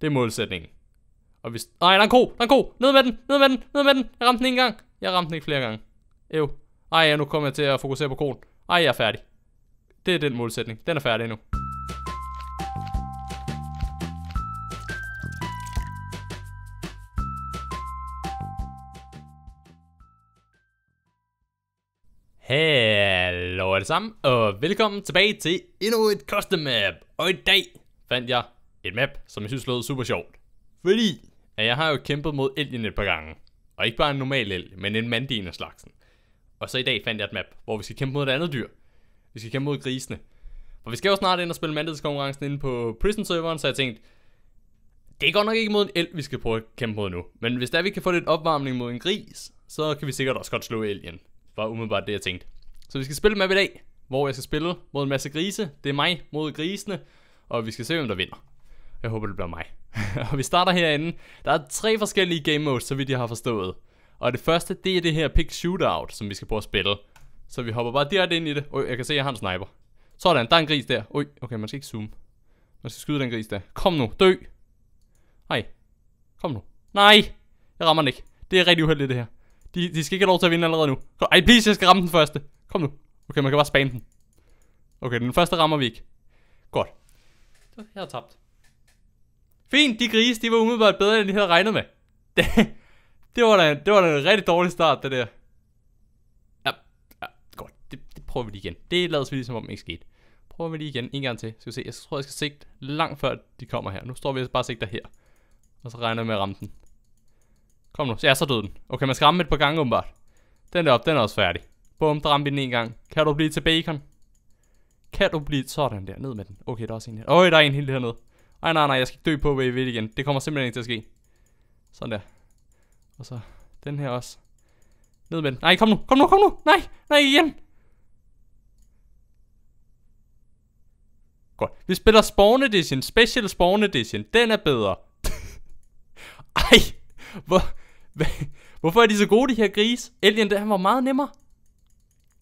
Det er målsætningen. Og hvis... Ej, der er en ko! Der er en ko! Ned med den! Ned med den! Ned med den! Jeg ramte den en gang! Jeg ramte den ikke flere gange. Ew. Ej, ja, nu kommer jeg til at fokusere på koen. Ej, jeg er færdig. Det er den målsætning. Den er færdig nu. Hallo alle sammen, og velkommen tilbage til endnu et custom map. Og i dag fandt jeg et map, som jeg synes lød super sjovt. Fordi at jeg har jo kæmpet mod elgen et par gange. Og ikke bare en normal elg, men en mandin af slagsen. Og så i dag fandt jeg et map, hvor vi skal kæmpe mod et andet dyr. Vi skal kæmpe mod grisene. For vi skal jo snart ind og spille mandighedskonkurrencen inde på prison-serveren, så jeg tænkte, det er godt nok ikke mod en elg, vi skal prøve at kæmpe mod nu. Men hvis der vi kan få lidt opvarmning mod en gris, så kan vi sikkert også godt slå elgen. Var umiddelbart det, jeg tænkte. Så vi skal spille map i dag, hvor jeg skal spille mod en masse grise. Det er mig mod grisene, og vi skal se, hvem der vinder. Jeg håber, det bliver mig. og vi starter herinde. Der er tre forskellige game modes, så vidt jeg har forstået. Og det første, det er det her pick shootout, som vi skal prøve at spille. Så vi hopper bare direkte ind i det. Øj, jeg kan se, at jeg har en sniper. Sådan, der er en gris der. Øj, okay, man skal ikke zoome. Man skal skyde den gris der. Kom nu, dø. Nej. Kom nu. Nej. Jeg rammer den ikke. Det er rigtig uheldigt det her. De, de skal ikke have lov til at vinde allerede nu. Kom, ej, please, jeg skal ramme den første. Kom nu. Okay, man kan bare spamme den. Okay, den første rammer vi ikke. Godt. Jeg har tabt. Fint, de grise, de var umiddelbart bedre, end de havde regnet med. Det, det, var, da, det var da en rigtig dårlig start, det der. Ja, ja godt. Det, det prøver vi lige igen. Det lader vi som ligesom om ikke skete. Prøver vi lige igen en gang til. Skal vi se. Jeg tror, jeg skal sigte langt før de kommer her. Nu står vi altså bare og sigter her. Og så regner jeg med at ramme den. Kom nu. Så jeg er så død den. Okay, man skal ramme et par gange åbenbart. Den der op, den er også færdig. Bum, der ramte vi den en gang. Kan du blive til bacon? Kan du blive sådan der? Ned med den. Okay, der er også en her. Øj, der er en helt hernede. Nej, nej, nej, jeg skal dø på ved igen. Det kommer simpelthen ikke til at ske. Sådan der. Og så den her også. Ned med den. Nej, kom nu, kom nu, kom nu. Nej, nej igen. Godt. Vi spiller Spawn Edition. Special Spawn Edition. Den er bedre. Ej, hvor, hva, hvorfor er de så gode, de her gris? Alien, der han var meget nemmere.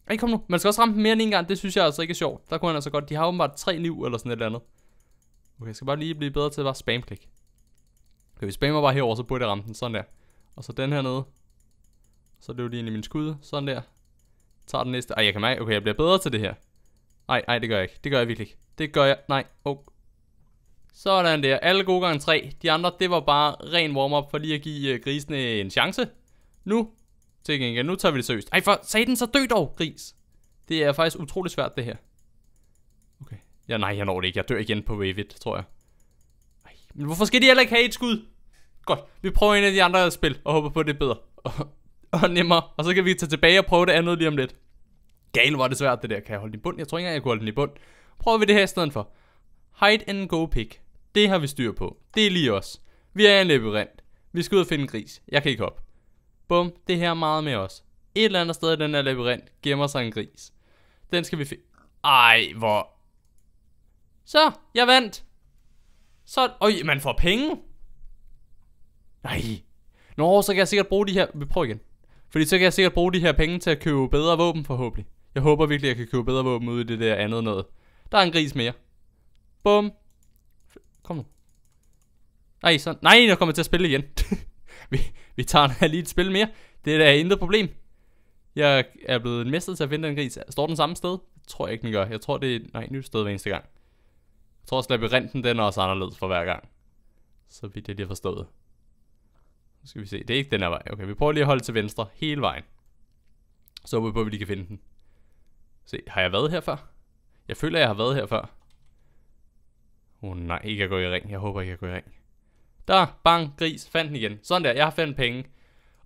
Ej, kom nu. Man skal også ramme dem mere end en gang. Det synes jeg altså ikke er sjovt. Der kunne han altså godt. De har åbenbart tre liv eller sådan et eller andet. Okay, jeg skal bare lige blive bedre til at bare klik. Okay, vi spammer bare herover, så burde jeg ramme den. Sådan der. Og så den her nede. Så løber lige ind i min skud. Sådan der. Tager den næste. Ej, jeg kan mærke. Okay, jeg bliver bedre til det her. Nej, nej, det gør jeg ikke. Det gør jeg virkelig ikke. Det gør jeg. Nej. Oh. Sådan der. Alle gode gange tre. De andre, det var bare ren warm-up for lige at give øh, grisene en chance. Nu. Til gengæld, nu tager vi det seriøst. Ej, for satan, så dø dog, gris. Det er faktisk utrolig svært, det her. Ja, nej, jeg når det ikke. Jeg dør igen på wave 1, tror jeg. Ej, men hvorfor skal de heller ikke have et skud? Godt, vi prøver en af de andre spil, og håber på, at det er bedre. Og, og nemmere. Og så kan vi tage tilbage og prøve det andet lige om lidt. Gal var det svært, det der. Kan jeg holde den i bund? Jeg tror ikke engang, jeg kunne holde den i bund. Prøver vi det her i stedet for. Hide and go pick. Det har vi styr på. Det er lige os. Vi er en labyrint. Vi skal ud og finde en gris. Jeg kan ikke hoppe. Bum, det her er meget med os. Et eller andet sted i den her labyrint gemmer sig en gris. Den skal vi finde. Ej, hvor så, jeg vandt. Så, øj, man får penge. Nej. Nå, så kan jeg sikkert bruge de her... Vi prøver igen. Fordi så kan jeg sikkert bruge de her penge til at købe bedre våben forhåbentlig. Jeg håber virkelig, at jeg kan købe bedre våben ud i det der andet noget. Der er en gris mere. Bum. Kom nu. Nej, så... Nej, jeg kommer til at spille igen. vi, vi tager lige et spil mere. Det er da intet problem. Jeg er blevet mistet til at finde den gris. Står den samme sted? Det tror jeg ikke, den gør. Jeg tror, det er... Nej, nyt sted hver eneste gang. Jeg tror også, labyrinten den er også anderledes for hver gang. Så vidt jeg lige har forstået. Nu skal vi se. Det er ikke den her vej. Okay, vi prøver lige at holde til venstre hele vejen. Så håber vi på, at vi lige kan finde den. Se, har jeg været her før? Jeg føler, jeg har været her før. Åh oh, nej, ikke at gå i ring. Jeg håber ikke, jeg går i ring. Der, bang, gris, fandt den igen. Sådan der, jeg har fandt penge.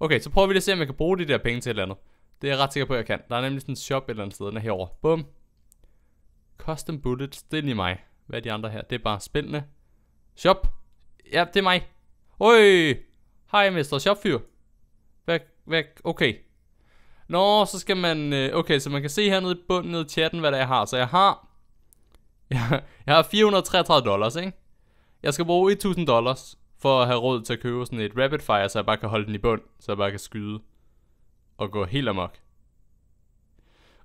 Okay, så prøver vi lige at se, om jeg kan bruge de der penge til et eller andet. Det er jeg ret sikker på, at jeg kan. Der er nemlig sådan en shop et eller andet sted, den er herovre. Bum. Custom bullets, det er lige mig. Hvad er de andre her? Det er bare spændende. Shop. Ja, det er mig. Øj. Hej, mester shopfyr. Væk, væk. Okay. Nå, så skal man... Øh, okay, så man kan se hernede i bunden nede i chatten, hvad der jeg har. Så jeg har... Jeg, jeg har 433 dollars, ikke? Jeg skal bruge 1000 dollars for at have råd til at købe sådan et rapid fire, så jeg bare kan holde den i bund, så jeg bare kan skyde og gå helt amok.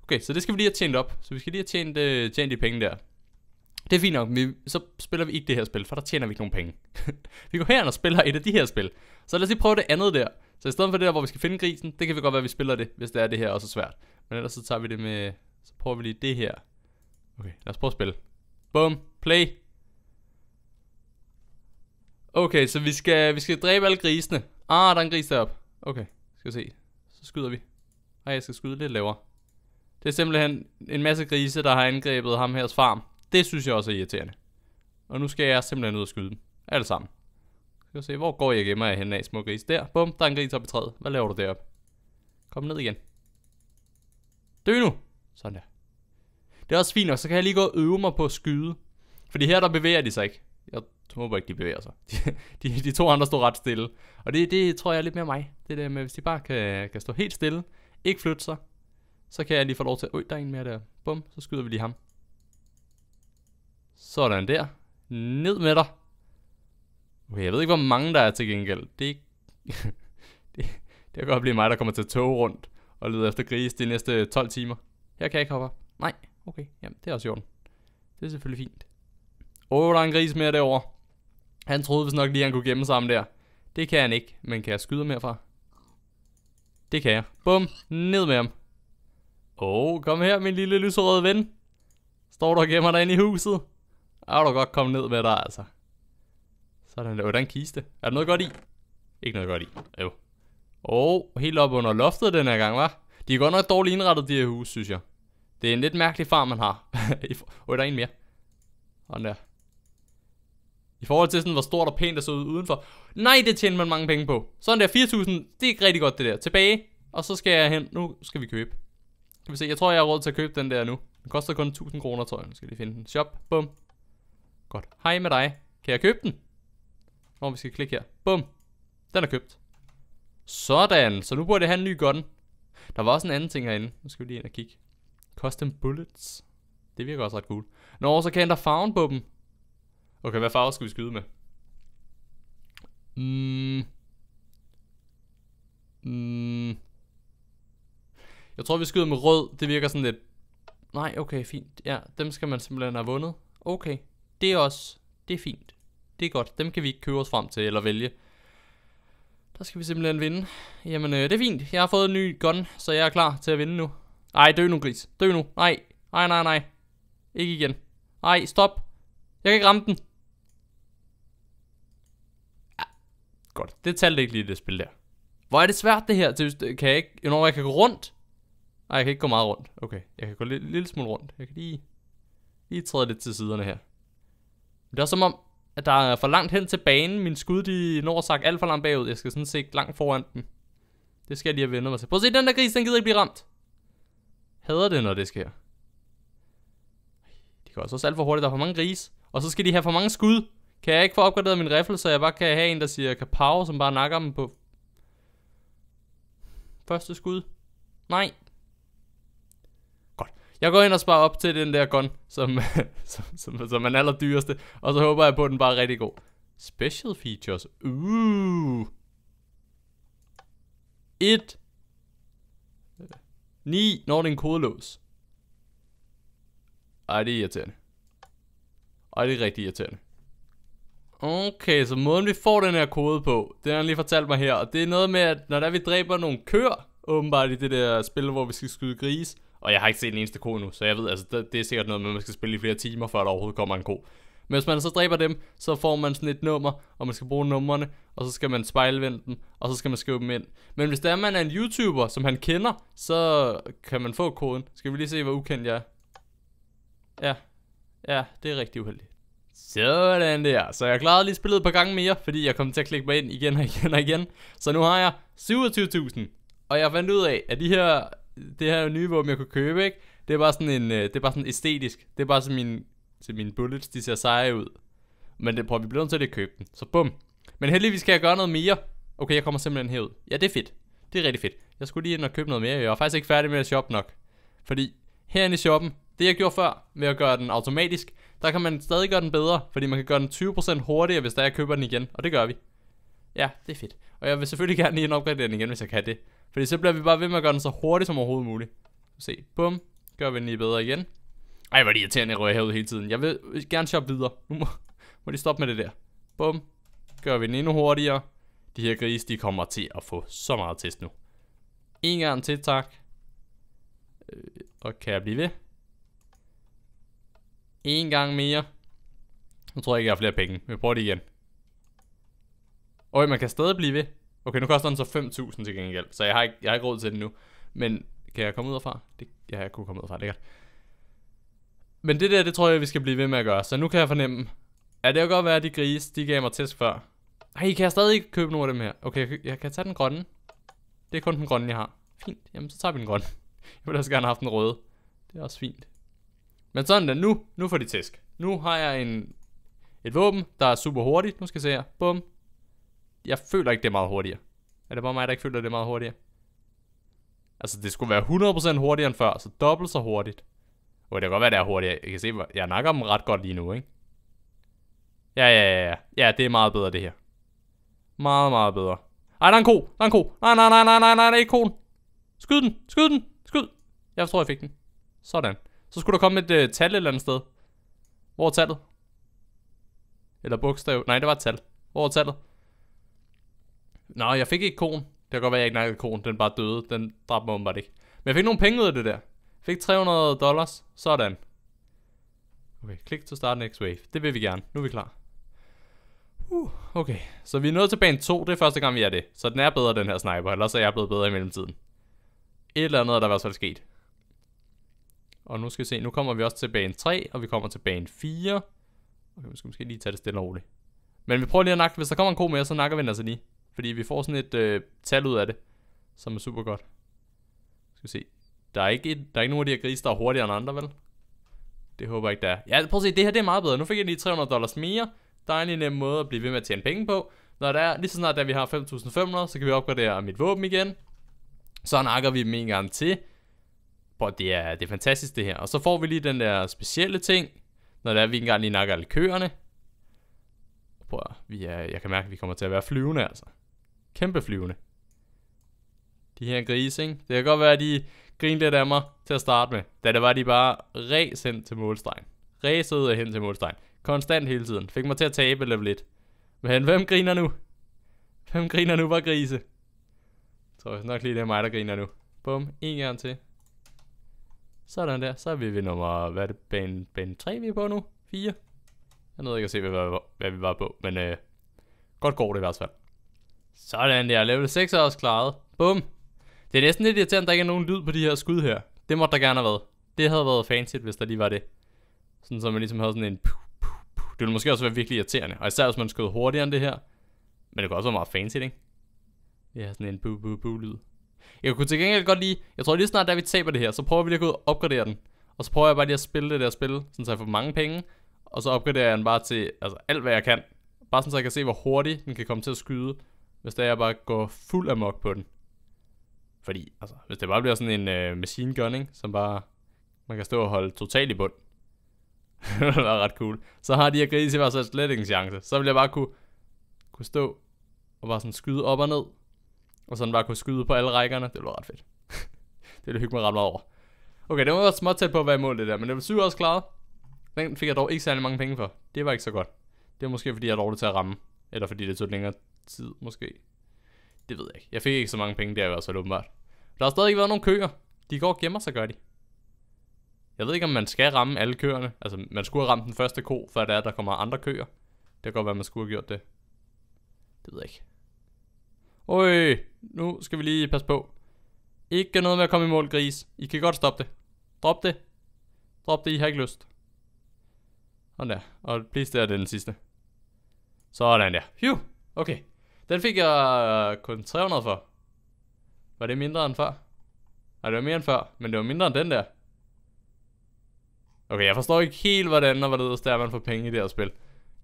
Okay, så det skal vi lige have tjent op. Så vi skal lige have tjent, øh, tjent de penge der. Det er fint nok, vi, så spiller vi ikke det her spil, for der tjener vi ikke nogen penge. vi går her og spiller et af de her spil. Så lad os lige prøve det andet der. Så i stedet for det der, hvor vi skal finde grisen, det kan vi godt være, at vi spiller det, hvis det er det her også er svært. Men ellers så tager vi det med, så prøver vi lige det her. Okay, lad os prøve at spille. Boom, play. Okay, så vi skal, vi skal dræbe alle grisene. Ah, der er en gris deroppe. Okay, skal se. Så skyder vi. Ej, jeg skal skyde lidt lavere. Det er simpelthen en masse grise, der har angrebet ham her farm. Det synes jeg også er irriterende. Og nu skal jeg simpelthen ud og skyde dem. Alle sammen. Skal se, hvor går jeg gemmer jeg hen af, små gris? Der, bum, der er en gris oppe i træet. Hvad laver du derop? Kom ned igen. Dø nu! Sådan der. Det er også fint, og så kan jeg lige gå og øve mig på at skyde. Fordi her der bevæger de sig ikke. Jeg håber ikke, de bevæger sig. De, de, de to andre står ret stille. Og det, det tror jeg er lidt mere mig. Det der med, hvis de bare kan, kan stå helt stille, ikke flytte sig, så kan jeg lige få lov til at... Øj, der er en mere der. Bum, så skyder vi lige ham. Sådan der. Ned med dig. Okay, jeg ved ikke, hvor mange der er til gengæld. Det, det, det kan godt blive mig, der kommer til at tog rundt og lede efter gris de næste 12 timer. Her kan jeg ikke hoppe op. Nej, okay. Jamen, det er også jorden. Det er selvfølgelig fint. Åh, oh, der er en gris mere derovre. Han troede vist nok lige, han kunne gemme sig om der. Det kan han ikke, men kan jeg skyde ham herfra? Det kan jeg. Bum, ned med ham. Åh, oh, kom her, min lille lyserøde ven. Står du og gemmer dig inde i huset? Er du godt kommet ned med dig, altså. Sådan der. der en kiste. Er der noget godt i? Ikke noget godt i. Jo. Åh, oh, helt op under loftet den her gang, var. De er godt nok dårligt indrettet, de her huse, synes jeg. Det er en lidt mærkelig farm, man har. Åh, oh, der er en mere. Og der. I forhold til sådan, hvor stort og pænt der så ud udenfor. Nej, det tjener man mange penge på. Sådan der, 4.000, det er ikke rigtig godt det der. Tilbage, og så skal jeg hen. Nu skal vi købe. Skal vi se, jeg tror jeg har råd til at købe den der nu. Den koster kun 1.000 kroner, tror jeg. Nu skal jeg finde den. Shop, bum. Godt. Hej med dig. Kan jeg købe den? Når vi skal klikke her. Bum. Den er købt. Sådan. Så nu burde det have en ny gun. Der var også en anden ting herinde. Nu skal vi lige ind og kigge. Custom bullets. Det virker også ret cool. Nå, så kan jeg ændre farven på dem. Okay, hvad farve skal vi skyde med? Mm. Mm. Jeg tror, vi skyder med rød. Det virker sådan lidt... Nej, okay, fint. Ja, dem skal man simpelthen have vundet. Okay. Det er også, det er fint. Det er godt. Dem kan vi ikke købe os frem til eller vælge. Der skal vi simpelthen vinde. Jamen, øh, det er fint. Jeg har fået en ny gun, så jeg er klar til at vinde nu. Ej, dø nu, gris. Dø nu. Nej. Nej, nej, nej. Ikke igen. Nej, stop. Jeg kan ikke ramme den. Ja, godt. Det talte ikke lige det spil der. Hvor er det svært det her? kan jeg ikke... Når jeg kan gå rundt? Nej, jeg kan ikke gå meget rundt. Okay, jeg kan gå lidt lille smule rundt. Jeg kan lige, lige træde lidt til siderne her. Det er også som om, at der er for langt hen til banen. Min skud, de når sagt alt for langt bagud. Jeg skal sådan set langt foran den. Det skal jeg lige have vendt mig til. Prøv at se, den der gris, den gider ikke blive ramt. Hader det, når det sker. Det går også alt for hurtigt. Der er for mange gris. Og så skal de have for mange skud. Kan jeg ikke få opgraderet min rifle, så jeg bare kan have en, der siger kapow, som bare nakker dem på første skud? Nej, jeg går ind og sparer op til den der gun, som, som, som, som er den allerdyreste, og så håber jeg på, at den bare er rigtig god. Special features. Uh. Et. 9, når det er en kodelås. Ej, det er irriterende. Ej, det er rigtig irriterende. Okay, så måden vi får den her kode på, det har han lige fortalt mig her. Og det er noget med, at når der vi dræber nogle køer, åbenbart i det der spil, hvor vi skal skyde gris, og jeg har ikke set en eneste ko nu, så jeg ved, altså det, det er sikkert noget med, at man skal spille i flere timer, før der overhovedet kommer en ko. Men hvis man så dræber dem, så får man sådan et nummer, og man skal bruge numrene, og så skal man spejlvende dem, og så skal man skrive dem ind. Men hvis der er, man er en YouTuber, som han kender, så kan man få koden. Skal vi lige se, hvor ukendt jeg er? Ja, ja, det er rigtig uheldigt. Sådan der. Så jeg klarede lige spillet et par gange mere, fordi jeg kom til at klikke mig ind igen og igen og igen. Så nu har jeg 27.000. Og jeg fandt ud af, at de her det her nye våben, jeg kunne købe, ikke? Det er bare sådan en, øh, det er bare sådan æstetisk. Det er bare sådan min, så mine bullets, de ser seje ud. Men det prøver vi blevet til at købe den. Så bum. Men heldigvis kan jeg gøre noget mere. Okay, jeg kommer simpelthen herud. Ja, det er fedt. Det er rigtig fedt. Jeg skulle lige ind og købe noget mere. Jeg er faktisk ikke færdig med at shoppe nok. Fordi herinde i shoppen, det jeg gjorde før med at gøre den automatisk, der kan man stadig gøre den bedre, fordi man kan gøre den 20% hurtigere, hvis der jeg køber den igen. Og det gør vi. Ja, det er fedt. Og jeg vil selvfølgelig gerne lige en opgradering igen, hvis jeg kan det. Fordi så bliver vi bare ved med at gøre den så hurtigt som overhovedet muligt. Se, bum. Gør vi den lige bedre igen. Ej, hvor er det irriterende, at jeg rører herud hele tiden. Jeg vil gerne shoppe videre. Nu må, må de stoppe med det der. Bum. Gør vi den endnu hurtigere. De her grise, de kommer til at få så meget test nu. En gang til, tak. Øh, og kan jeg blive ved? En gang mere. Nu tror jeg ikke, jeg har flere penge. Vi prøver det igen. Øj, man kan stadig blive ved. Okay, nu koster den så 5.000 til gengæld, så jeg har, ikke, jeg har ikke råd til den nu. Men kan jeg komme ud fra? Det, ja, jeg kunne komme ud fra, det kan Men det der, det tror jeg, vi skal blive ved med at gøre. Så nu kan jeg fornemme, at det jo godt være, at de grise, de gav mig tæsk før. Ej, kan jeg stadig ikke købe nogle af dem her? Okay, jeg kan tage den grønne. Det er kun den grønne, jeg har. Fint, jamen så tager vi den grønne. Jeg ville også gerne have haft den røde. Det er også fint. Men sådan der, nu, nu får de tæsk. Nu har jeg en, et våben, der er super hurtigt. Nu skal jeg se her. Bum, jeg føler ikke, det er meget hurtigere. Er det bare mig, der ikke føler, det er meget hurtigere? Altså, det skulle være 100% hurtigere end før, så dobbelt så hurtigt. Og det kan godt være, det er hurtigere. Jeg kan se, jeg nakker dem ret godt lige nu, ikke? Ja, ja, ja, ja. Ja, det er meget bedre, det her. Meget, meget bedre. Ej, der er en ko. Der er en ko. Nej, nej, nej, nej, nej, nej, det er ikke koen. Skyd den. Skyd den. Skyd. Jeg tror, jeg fik den. Sådan. Så skulle der komme et øh, tal et eller andet sted. Hvor er tallet? Eller bogstav. Nej, det var et tal. Hvor er tallet? Nå, jeg fik ikke konen. Det kan godt være, jeg ikke nakkede konen. Den bare døde. Den dræbte mig åbenbart ikke. Men jeg fik nogle penge ud af det der. fik 300 dollars. Sådan. Okay, klik til start next wave. Det vil vi gerne. Nu er vi klar. Uh, okay, så vi er nået til bane 2. Det er første gang, vi er det. Så den er bedre, den her sniper. Ellers er jeg blevet bedre i mellemtiden. Et eller andet er der i hvert fald sket. Og nu skal vi se, nu kommer vi også til bane 3, og vi kommer til bane 4. Okay, vi skal måske lige tage det stille og roligt. Men vi prøver lige at nakke, hvis der kommer en ko mere, så nakker vi den altså lige. Fordi vi får sådan et øh, tal ud af det, som er super godt. Skal vi se. Der er, ikke et, der er ikke nogen af de her grise, der er hurtigere end andre, vel? Det håber jeg ikke, der er. Ja, prøv at se, det her det er meget bedre. Nu fik jeg lige 300 dollars mere. Der er en nem måde at blive ved med at tjene penge på. Når der er, lige så snart da vi har 5.500, så kan vi opgradere mit våben igen. Så nakker vi dem en gang til. Bro, det er, det er fantastisk det her. Og så får vi lige den der specielle ting, når der er, vi engang lige nakker alle køerne. Prøv, vi er, jeg kan mærke, at vi kommer til at være flyvende, altså. Kæmpe flyvende. De her grise, ikke? Det kan godt være, at de grinede lidt af mig til at starte med. Da det var, de bare ræs hen til målstregen. Ræsede hen til målstregen. Konstant hele tiden. Fik mig til at tabe level lidt. Men hvem griner nu? Hvem griner nu var grise? Jeg tror nok lige, det er mig, der griner nu. Bum, en gang til. Sådan der, så er vi ved nummer, hvad er det, bane, bane 3 vi er på nu? 4? Jeg nåede ikke at se, hvad, hvad, hvad vi var på, men øh, godt går det i hvert fald. Sådan der, level 6 er også klaret. Bum. Det er næsten lidt irriterende, at der ikke er nogen lyd på de her skud her. Det måtte der gerne have været. Det havde været fancy, hvis der lige var det. Sådan så man ligesom havde sådan en... Puh, puh, puh. Det ville måske også være virkelig irriterende. Og især hvis man skød hurtigere end det her. Men det kunne også være meget fancy, ikke? Ja, sådan en bu bu bu lyd. Jeg kunne til gengæld godt lige... Jeg tror lige snart, da vi taber det her, så prøver vi lige at gå ud og opgradere den. Og så prøver jeg bare lige at spille det der spil, så jeg får mange penge. Og så opgraderer jeg den bare til altså, alt, hvad jeg kan. Bare sådan så jeg kan se, hvor hurtigt den kan komme til at skyde hvis det er, jeg bare går fuld amok på den. Fordi, altså, hvis det bare bliver sådan en øh, machine gun, ikke, som bare, man kan stå og holde totalt i bund. det var ret cool. Så har de her grise hvert så slet ingen chance. Så vil jeg bare kunne, kunne stå og bare sådan skyde op og ned. Og sådan bare kunne skyde på alle rækkerne. Det var ret fedt. det ville hygge mig ret meget over. Okay, det var småt tæt på at være mål det der, men det var syv også klaret. Den fik jeg dog ikke særlig mange penge for. Det var ikke så godt. Det er måske fordi jeg er dårlig til at ramme, eller fordi det tog længere tid, måske. Det ved jeg ikke. Jeg fik ikke så mange penge der i hvert fald, åbenbart. Der har stadig ikke været nogen køer. De går og gemmer sig, gør de. Jeg ved ikke, om man skal ramme alle køerne. Altså, man skulle have ramt den første ko, før det er, der kommer andre køer. Det kan godt være, man skulle have gjort det. Det ved jeg ikke. Oj, nu skal vi lige passe på. Ikke noget med at komme i mål, gris. I kan godt stoppe det. Drop det. Drop det, I har ikke lyst. Sådan der. Og please, det er den sidste. Sådan der. Phew. Okay. Den fik jeg øh, kun 300 for. Var det mindre end før? Nej, det var mere end før, men det var mindre end den der. Okay, jeg forstår ikke helt, hvordan og hvorledes det er, man får penge i det her spil.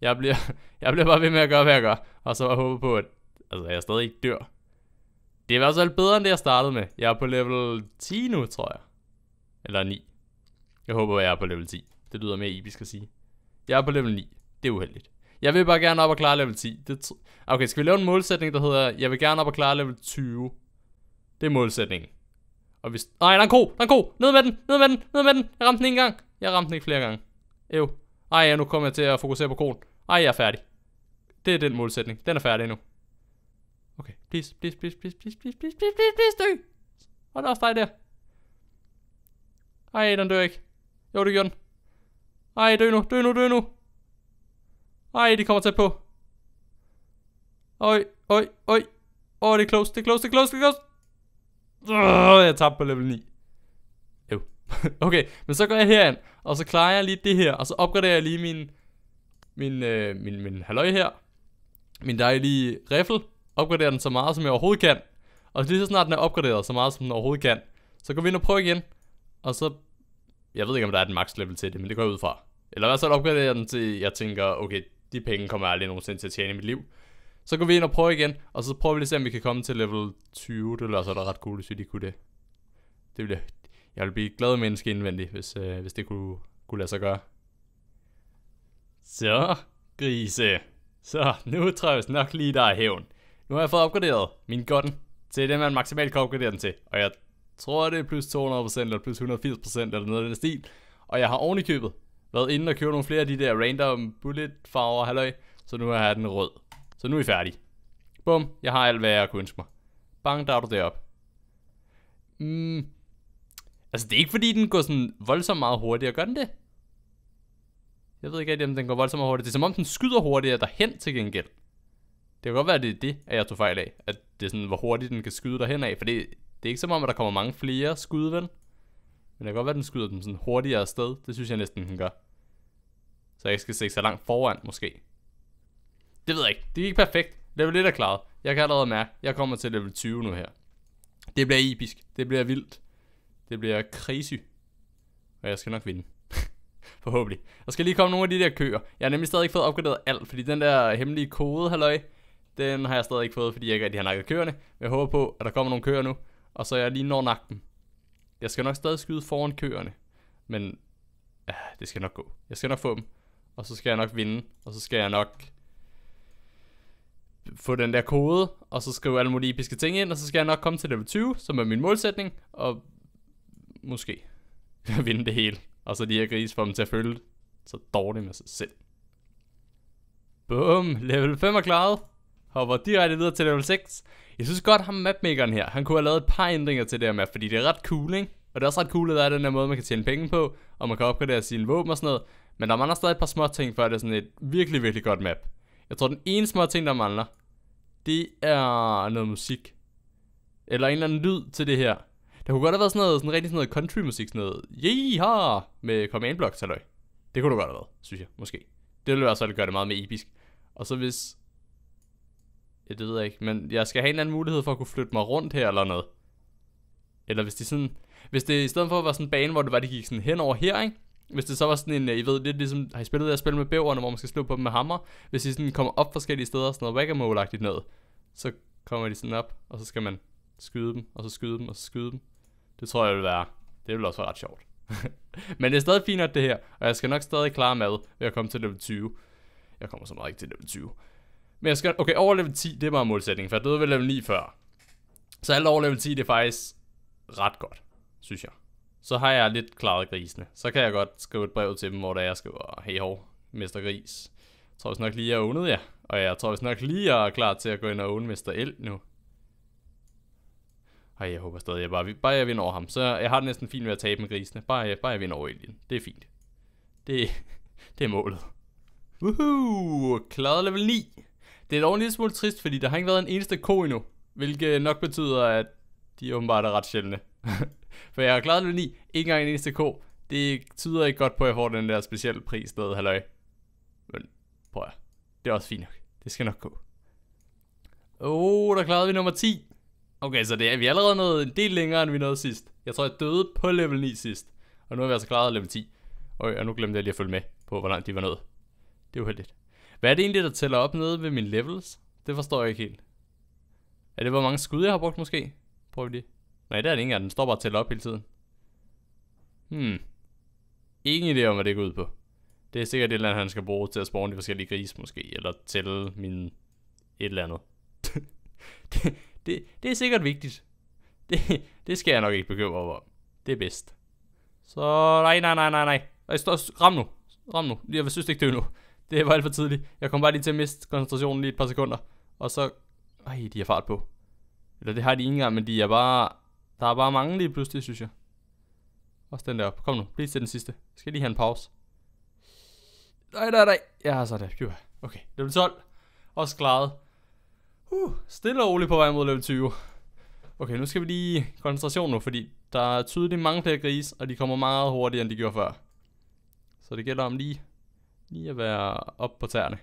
Jeg bliver, jeg bliver bare ved med at gøre, hvad jeg gør, og så håbe på, at altså, jeg stadig ikke dør. Det er i hvert fald bedre, end det jeg startede med. Jeg er på level 10 nu, tror jeg. Eller 9. Jeg håber, jeg er på level 10. Det lyder mere episk at sige. Jeg er på level 9. Det er uheldigt. Jeg vil bare gerne op og klare level 10. Det okay, skal vi lave en målsætning, der hedder, jeg vil gerne op og klare level 20. Det er målsætningen. Og hvis... Nej, der er en ko! Der er en ko! Ned med den! Ned med den! Ned med den! Jeg ramte den en gang. Jeg ramte den ikke flere gange. Ew. Ej, ja, nu kommer jeg til at fokusere på koen. Ej, jeg er færdig. Det er den målsætning. Den er færdig nu. Okay, please, please, please, please, please, please, please, please, please, please, dø! Og der er også dig der. Ej, den dør ikke. Jo, det gjorde den. Ej, dø nu, dø nu, dø nu. Ej, det kommer tæt på. Oj, oj, oj. Åh, oh, det er close, det er close, det er close, det er close. Oh, jeg tabte på level 9. Jo. okay, men så går jeg herind, og så klarer jeg lige det her, og så opgraderer jeg lige min, min, øh, min, min halløj her. Min dejlige riffle. Opgraderer den så meget, som jeg overhovedet kan. Og lige så snart den er opgraderet så meget, som den overhovedet kan, så går vi ind og prøver igen. Og så... Jeg ved ikke, om der er et max level til det, men det går jeg ud fra. Eller hvad så opgraderer opgraderer den til, jeg tænker, okay, de penge kommer jeg aldrig nogensinde til at tjene i mit liv. Så går vi ind og prøver igen, og så prøver vi lige at se, om vi kan komme til level 20. Det løser da ret cool, hvis vi de kunne det. det ville, jeg ville blive glad menneske indvendigt, hvis, øh, hvis det kunne, kunne lade sig gøre. Så, grise. Så, nu tror jeg nok lige, der er hævn. Nu har jeg fået opgraderet min godden til det, man maksimalt kan opgradere den til. Og jeg tror, det er plus 200% eller plus 180% eller noget af den stil. Og jeg har ovenikøbet købet været inde og købe nogle flere af de der random bullet farver, halløj. Så nu har jeg den rød. Så nu er vi færdige. Bum, jeg har alt, hvad jeg kunne ønske mig. Bang, der er du derop. Mm. Altså, det er ikke fordi, den går sådan voldsomt meget hurtigere. Gør den det? Jeg ved ikke rigtig, om den går voldsomt meget hurtigt. Det er som om, den skyder hurtigere derhen til gengæld. Det kan godt være, at det er det, at jeg tog fejl af. At det er sådan, hvor hurtigt den kan skyde derhen af. For det, det er ikke som om, at der kommer mange flere skud, vel? Men det kan godt være, at den skyder dem sådan hurtigere afsted. Det synes jeg næsten, den gør. Så jeg skal se så langt foran, måske. Det ved jeg ikke. Det er ikke perfekt. Level 1 er klaret. Jeg kan allerede mærke, jeg kommer til level 20 nu her. Det bliver episk. Det bliver vildt. Det bliver crazy. Og jeg skal nok vinde. Forhåbentlig. Der skal lige komme nogle af de der køer. Jeg har nemlig stadig ikke fået opgraderet alt, fordi den der hemmelige kode, halløj, den har jeg stadig ikke fået, fordi jeg ikke rigtig har nakket køerne. Men jeg håber på, at der kommer nogle køer nu, og så jeg lige når nakken. Jeg skal nok stadig skyde foran køerne, men ja, ah, det skal nok gå. Jeg skal nok få dem, og så skal jeg nok vinde, og så skal jeg nok få den der kode, og så skrive alle mulige episke ting ind, og så skal jeg nok komme til level 20, som er min målsætning, og måske vinde det hele. Og så de her grise får dem til at føle så dårligt med sig selv. Bum, level 5 er klaret. Hopper direkte videre til level 6. Jeg synes godt, ham mapmakeren her, han kunne have lavet et par ændringer til det her map, fordi det er ret cool, ikke? Og det er også ret cool, at der er den her måde, man kan tjene penge på, og man kan opgradere sine våben og sådan noget. Men der mangler stadig et par små ting, før det er sådan et virkelig, virkelig godt map. Jeg tror, den ene små ting, der mangler, det er noget musik. Eller en eller anden lyd til det her. Der kunne godt have været sådan noget, sådan rigtig sådan noget country musik, sådan noget Yeeha! med command block halløj. Det kunne du godt have været, synes jeg, måske. Det ville i hvert fald gøre det meget mere episk. Og så hvis Ja, det ved jeg ikke, men jeg skal have en eller anden mulighed for at kunne flytte mig rundt her eller noget. Eller hvis det sådan... Hvis det i stedet for at være sådan en bane, hvor det var, de gik sådan hen over her, ikke? Hvis det så var sådan en, øh, I ved, det lidt ligesom, har I spillet det at spille med bæverne, hvor man skal slå på dem med hammer? Hvis I sådan kommer op forskellige steder og sådan noget whack ned, så kommer de sådan op, og så skal man skyde dem, og så skyde dem, og så skyde dem. Det tror jeg vil være, det vil også være ret sjovt. Men det er stadig finere det her, og jeg skal nok stadig klare mad ved at komme til level 20. Jeg kommer så meget ikke til level 20. Men jeg skal, okay, over level 10, det var målsætningen, for jeg døde ved level 9 før. Så alt over level 10, det er faktisk ret godt, synes jeg. Så har jeg lidt klaret grisene. Så kan jeg godt skrive et brev til dem, hvor der jeg skriver, hey ho, mester gris. Jeg tror vi nok lige, jeg er ånet ja. Og jeg tror vi nok lige, jeg er klar til at gå ind og åne mester el nu. Ej, jeg håber stadig, jeg bare, bare jeg vinder over ham. Så jeg har det næsten fint med at tabe med grisene. Bare, bare jeg vinder over Alien. Det er fint. Det, det er målet. Woohoo! Klaret level 9 det er dog en lille smule trist, fordi der har ikke været en eneste ko endnu. Hvilket nok betyder, at de åbenbart er ret sjældne. For jeg har klaret det 9, ikke engang en eneste ko. Det tyder ikke godt på, at jeg får den der specielle pris ned, halløj. Men prøv at, det er også fint nok. Det skal nok gå. Åh, oh, der klarede vi nummer 10. Okay, så det er vi er allerede nået en del længere, end vi nåede sidst. Jeg tror, jeg døde på level 9 sidst. Og nu har vi altså klaret level 10. Okay, og nu glemte jeg lige at følge med på, hvor langt de var nået. Det er uheldigt. Hvad er det egentlig, der tæller op nede ved mine levels? Det forstår jeg ikke helt. Er det, hvor mange skud, jeg har brugt måske? Prøv lige. Nej, det er det ikke Den står bare og tæller op hele tiden. Hmm. Ingen idé om, hvad det går ud på. Det er sikkert et eller andet, han skal bruge til at spawne de forskellige gris måske. Eller tælle min... Et eller andet. det, det, det er sikkert vigtigt. Det, det skal jeg nok ikke bekymre over. Det er bedst. Så nej, nej, nej, nej, nej. ram nu. Ram nu. Jeg synes ikke, det er nu. Det var alt for tidligt. Jeg kom bare lige til at miste koncentrationen lige et par sekunder. Og så... Ej, de har fart på. Eller det har de ikke engang, men de er bare... Der er bare mange lige pludselig, synes jeg. Også den der op. Kom nu, bliv til den sidste. Jeg skal lige have en pause. Nej, nej, nej. Ja, så er det. Okay, level 12. Også klaret. Uh, stille og roligt på vej mod level 20. Okay, nu skal vi lige koncentration nu, fordi der er tydeligt mange flere grise, og de kommer meget hurtigere, end de gjorde før. Så det gælder om lige Lige at være op på tæerne.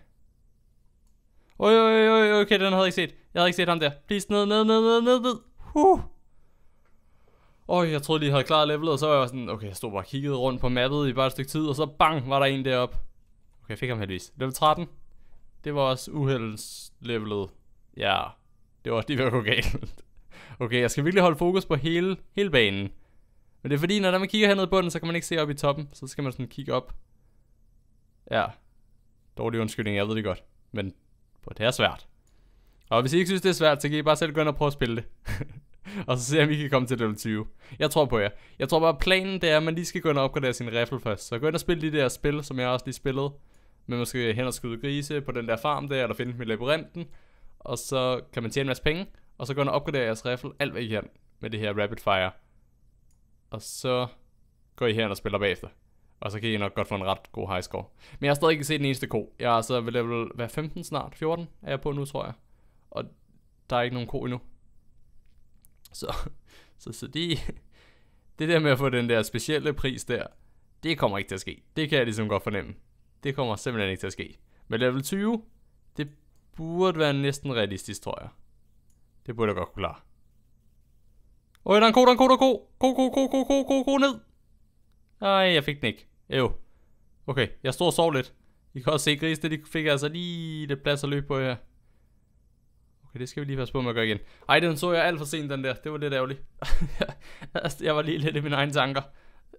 Oj, oj, oj, okay, den havde jeg ikke set. Jeg havde ikke set ham der. Please, ned, ned, ned, ned, ned, ned. Huh. Oj, jeg troede lige, jeg havde klaret levelet, og så var jeg sådan, okay, jeg stod bare og kiggede rundt på mappet i bare et stykke tid, og så bang, var der en deroppe. Okay, jeg fik ham heldigvis. Level 13. Det var også levelet. Ja, det var også lige ved at gå galt. Okay, jeg skal virkelig holde fokus på hele, hele banen. Men det er fordi, når man kigger hernede på den, så kan man ikke se op i toppen. Så skal man sådan kigge op Ja. Dårlig undskyldning, jeg ved det godt. Men det er svært. Og hvis I ikke synes, det er svært, så kan I bare selv gå ind og prøve at spille det. og så se, om I kan komme til level 20. Jeg tror på jer. Jeg tror bare, planen det er, at man lige skal gå ind og opgradere sin rifle først. Så gå ind og spille de der spil, som jeg også lige spillede. Men måske hen og skyde grise på den der farm der, eller finde med labyrinten. Og så kan man tjene en masse penge. Og så gå ind og opgradere jeres rifle alt hvad I kan med det her rapid fire. Og så går I hen og spiller bagefter. Og så kan I nok godt få en ret god high score. Men jeg har stadig ikke set den eneste ko. Jeg er så ved level hvad, 15 snart. 14 er jeg på nu, tror jeg. Og der er ikke nogen ko endnu. Så, så, så de, det der med at få den der specielle pris der, det kommer ikke til at ske. Det kan jeg ligesom godt fornemme. Det kommer simpelthen ikke til at ske. Men level 20, det burde være næsten realistisk, tror jeg. Det burde jeg godt kunne klare. Oj, der er en ko, der er en ko, der er en ko. Ko, ko, ko, ko, ko, ko, ko, ned. Nej, jeg fik den ikke. Jo. Okay, jeg står og sov lidt. I kan også se grisene, de fik altså lige det plads at løbe på her. Okay, det skal vi lige passe på med at gøre igen. Ej, den så jeg alt for sent, den der. Det var lidt ærgerligt. jeg var lige lidt i mine egne tanker.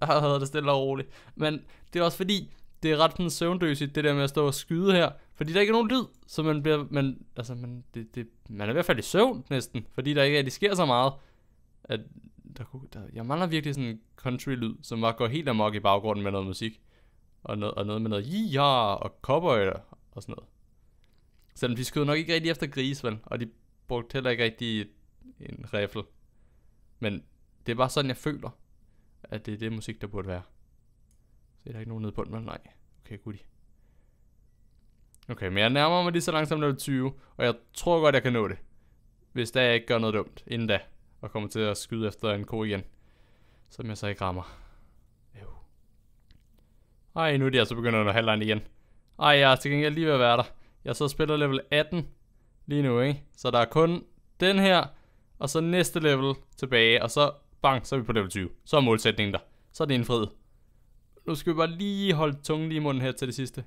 Jeg havde det stille og roligt. Men det er også fordi, det er ret sådan søvndøsigt, det der med at stå og skyde her. Fordi der ikke er nogen lyd, så man bliver, man, altså, man, det, det, man er i hvert fald i søvn næsten. Fordi der ikke er, rigtig sker så meget. At, der kunne, der, jeg mangler virkelig sådan en country-lyd, som bare går helt amok i baggrunden med noget musik. Og noget, og noget med noget ja og cowboy og sådan noget. Selvom de skød nok ikke rigtig efter gris, vel? Og de brugte heller ikke rigtig en rifle. Men det er bare sådan, jeg føler, at det er det musik, der burde være. Så er der ikke nogen nede på den, men nej. Okay, gudi. Okay, men jeg nærmer mig lige så langsomt når 20, og jeg tror godt, jeg kan nå det. Hvis da jeg ikke gør noget dumt inden da og kommer til at skyde efter en ko igen, som jeg så ikke rammer. Jo. Ej, nu er de altså begyndt nå halvlejen igen. Ej, jeg er til gengæld lige ved at være der. Jeg så spiller level 18 lige nu, ikke? Så der er kun den her, og så næste level tilbage, og så bang, så er vi på level 20. Så er målsætningen der. Så er det indfriet. Nu skal vi bare lige holde tungen lige i munden her til det sidste.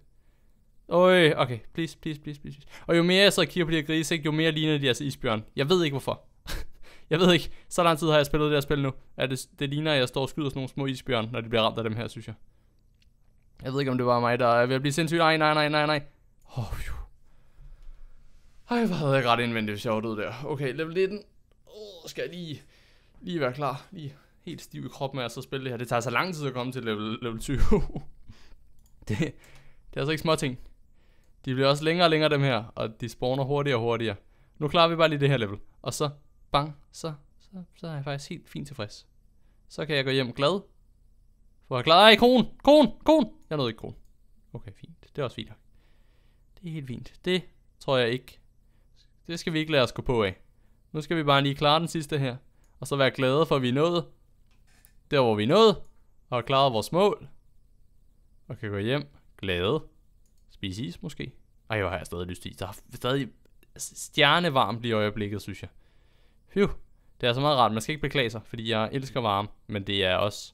Øj, okay, please, please, please, please. Og jo mere jeg så kigger på de her grise, ikke, jo mere ligner de altså isbjørn. Jeg ved ikke hvorfor. Jeg ved ikke, så lang tid har jeg spillet det her spil nu, at det, det ligner, at jeg står og skyder sådan nogle små isbjørn, når de bliver ramt af dem her, synes jeg. Jeg ved ikke, om det var mig, der er ved at blive sindssygt. Nej, nej, nej, nej, nej. Åh, oh, phew. Ej, hvor havde jeg ret indvendigt, hvis jeg var død der. Okay, level 19. Åh, oh, skal jeg lige, lige være klar. Lige helt stiv i kroppen med at så spille det her. Det tager så lang tid at komme til level, level 20. det, det er altså ikke småting. De bliver også længere og længere, dem her. Og de spawner hurtigere og hurtigere. Nu klarer vi bare lige det her level. Og så bang, så, så, så er jeg faktisk helt fint tilfreds. Så kan jeg gå hjem glad. For jeg klarer, ej, kron, kron, kron. Jeg nåede ikke kron. Okay, fint. Det er også fint. Det er helt fint. Det tror jeg ikke. Det skal vi ikke lade os gå på af. Nu skal vi bare lige klare den sidste her. Og så være glade for, at vi nåede. Der, hvor vi nåede. Og har klaret vores mål. Og kan gå hjem glade. Spise is måske. Ej, hvor har jeg stadig lyst til is. Der er stadig altså, stjernevarmt i øjeblikket, synes jeg. Phew. Det er så meget rart. Man skal ikke beklage sig, fordi jeg elsker varme. Men det er også...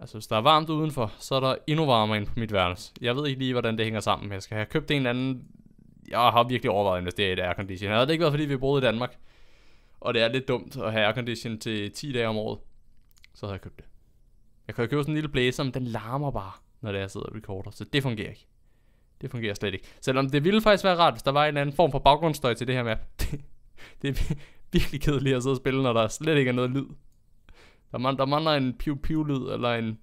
Altså, hvis der er varmt udenfor, så er der endnu varmere ind på mit værelse. Jeg ved ikke lige, hvordan det hænger sammen. Jeg skal have købt en eller anden... Jeg har virkelig overvejet at investere i et aircondition. Havde det ikke været, fordi vi boede i Danmark, og det er lidt dumt at have aircondition til 10 dage om året, så havde jeg købt det. Jeg kan købe sådan en lille blæser, men den larmer bare, når det er, jeg sidder og recorder, så det fungerer ikke. Det fungerer slet ikke. Selvom det ville faktisk være rart, hvis der var en eller anden form for baggrundsstøj til det her map. det er virkelig kedeligt at sidde og spille, når der slet ikke er noget lyd. Der, man, der mangler en piu piu lyd eller en,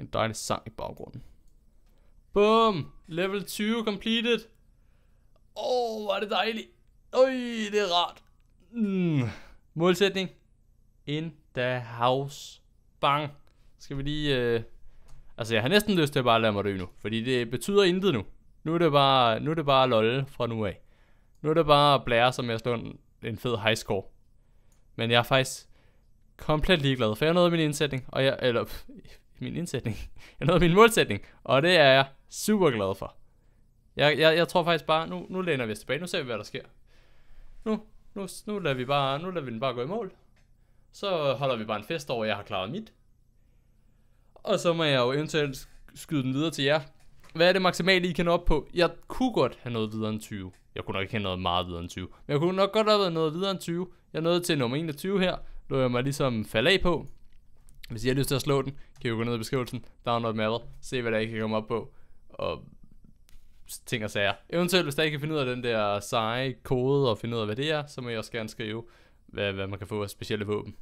en dejlig sang i baggrunden. Boom! Level 20 completed. Åh, oh, var det dejligt. Øj, det er rart. Mm. Målsætning. In the house. Bang. Skal vi lige... Øh... Altså, jeg har næsten lyst til at bare lade mig dø nu. Fordi det betyder intet nu. Nu er det bare, nu er det bare lol fra nu af. Nu er det bare at blære sig med at slå en, en fed high score. Men jeg er faktisk komplet ligeglad, for jeg nåede min indsætning, og jeg, eller pff, min indsætning, jeg nåede min målsætning, og det er jeg super glad for. Jeg, jeg, jeg tror faktisk bare, nu, nu læner vi os tilbage, nu ser vi, hvad der sker. Nu, nu, nu lader vi bare, nu lader vi den bare gå i mål. Så holder vi bare en fest over, at jeg har klaret mit. Og så må jeg jo eventuelt skyde den videre til jer. Hvad er det maksimale, I kan op på? Jeg kunne godt have noget videre end 20. Jeg kunne nok ikke have noget meget videre end 20. Men jeg kunne nok godt have været noget videre end 20. Jeg nåede til nummer 21 her. Lå jeg mig ligesom falde af på. Hvis I har lyst til at slå den, kan I gå ned i beskrivelsen. Download mapper. Se hvad der ikke kan komme op på. Og ting og sager. Eventuelt hvis der ikke kan finde ud af den der seje kode og finde ud af hvad det er, så må jeg også gerne skrive, hvad, hvad man kan få af specielle våben.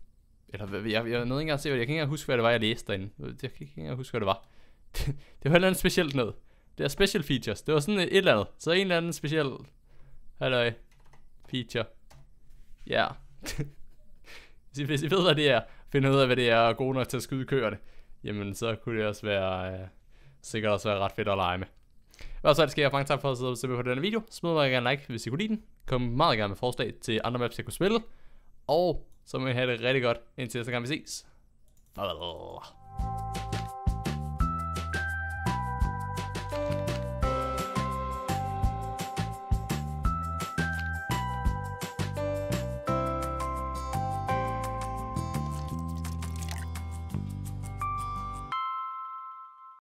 Eller hvad, jeg, jeg, jeg nåede ikke engang at se, jeg kan ikke huske, hvad det var, jeg læste derinde. Jeg kan ikke engang huske, hvad det var. det, det var et eller andet specielt noget. Det er special features. Det var sådan et, et eller andet. Så en eller anden speciel Halløj. Feature. Ja. Yeah. Hvis I ved, hvad det er, finder ud af, hvad det er, og gode nok til at skyde køerne, jamen så kunne det også være, øh, sikkert også være ret fedt at lege med. Hvad så er det jeg mange tak for at sidde og se på denne video. Smid mig gerne like, hvis I kunne lide den. Kom meget gerne med forslag til andre maps, jeg kunne spille. Og så må I have det rigtig godt, indtil næste gang vi ses. Farvel.